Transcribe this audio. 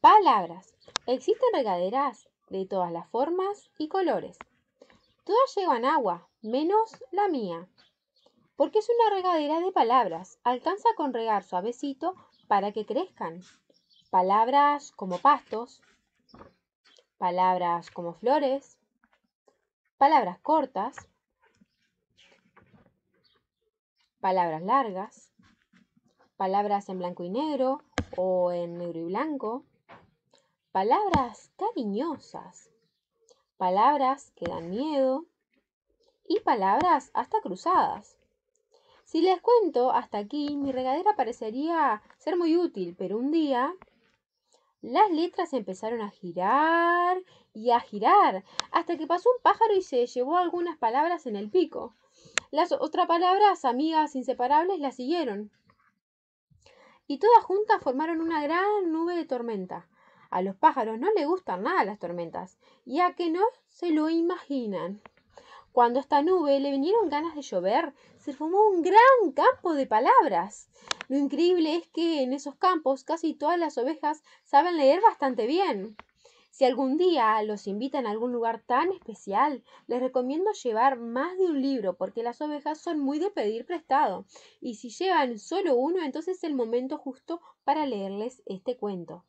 Palabras. Existen regaderas de todas las formas y colores. Todas llevan agua, menos la mía. Porque es una regadera de palabras. Alcanza con regar suavecito para que crezcan. Palabras como pastos, palabras como flores, palabras cortas, palabras largas, palabras en blanco y negro o en negro y blanco palabras cariñosas, palabras que dan miedo y palabras hasta cruzadas. Si les cuento hasta aquí, mi regadera parecería ser muy útil, pero un día las letras empezaron a girar y a girar, hasta que pasó un pájaro y se llevó algunas palabras en el pico. Las otras palabras, amigas inseparables, las siguieron. Y todas juntas formaron una gran nube de tormenta. A los pájaros no les gustan nada las tormentas, ya que no se lo imaginan. Cuando a esta nube le vinieron ganas de llover, se formó un gran campo de palabras. Lo increíble es que en esos campos casi todas las ovejas saben leer bastante bien. Si algún día los invitan a algún lugar tan especial, les recomiendo llevar más de un libro porque las ovejas son muy de pedir prestado. Y si llevan solo uno, entonces es el momento justo para leerles este cuento.